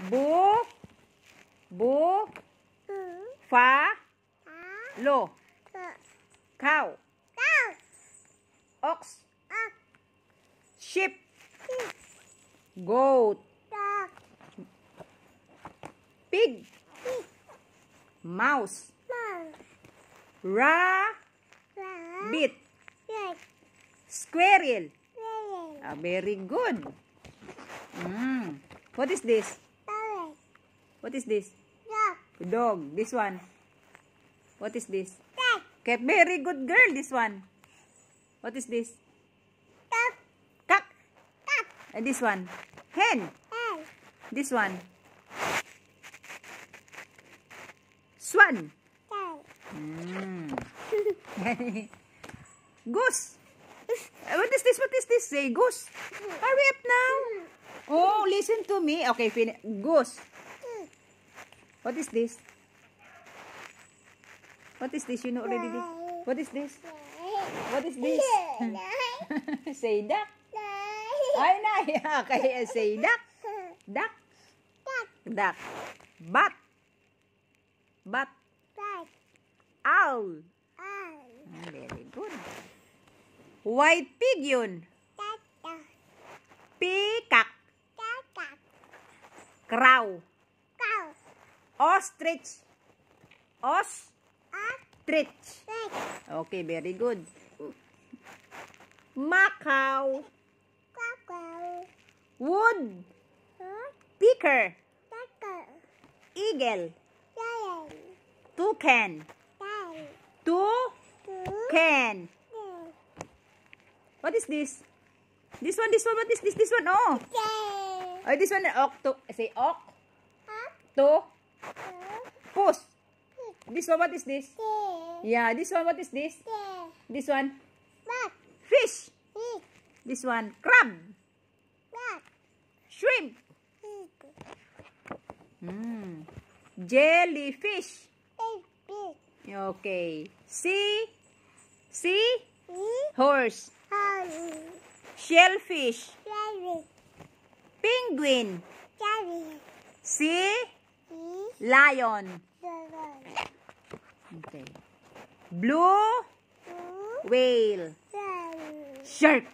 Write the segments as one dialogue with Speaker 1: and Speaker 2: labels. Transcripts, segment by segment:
Speaker 1: Bu. Bu. Fa. Lo. Cow. Ox. Sheep. Goat. Pig. Mouse. Ra. Bit. Squirrel. Ah, very good. Mm. What is this? What is this? Dog. Dog. This one. What is this? Cat. Cat. Very good girl, this one. What is this? Cat. Cat. Cock. And this one? Hen. Hen. This one? Swan. Cow. Mm. goose. What is this? What is this? Say, goose. Hurry up now. Mm. Oh, listen to me. Okay, goose. What is this? What is this? You know already this? What is this? What is this? Say duck. Ay, na. Kaya say duck. Duck. Duck. Bat. Bat. Owl. Owl. Very good. White pig yun. Peacock. Crow. Ostrich. Ostrich. Okay, very good. Macau. Wood. Picker. Eagle. Toucan. Toucan. What is this? This one, this one, what is this? This one, oh. Yay. Oh, this one, octo. Say, oct. Huh? To. Push. This one, what is this? Yeah, this one, what is this? This one? Fish. This one, crab. Shrimp. Hmm. Jellyfish. Okay. See? Sea. Horse. Shellfish. Penguin. Sea. Lion. Okay. Blue. Whale. Shark.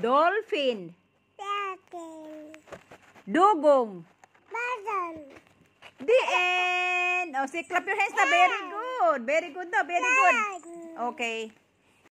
Speaker 1: Dolphin. Dugong. The end. Oh, see, clap your hands Very good. Very good na. Very good. Okay.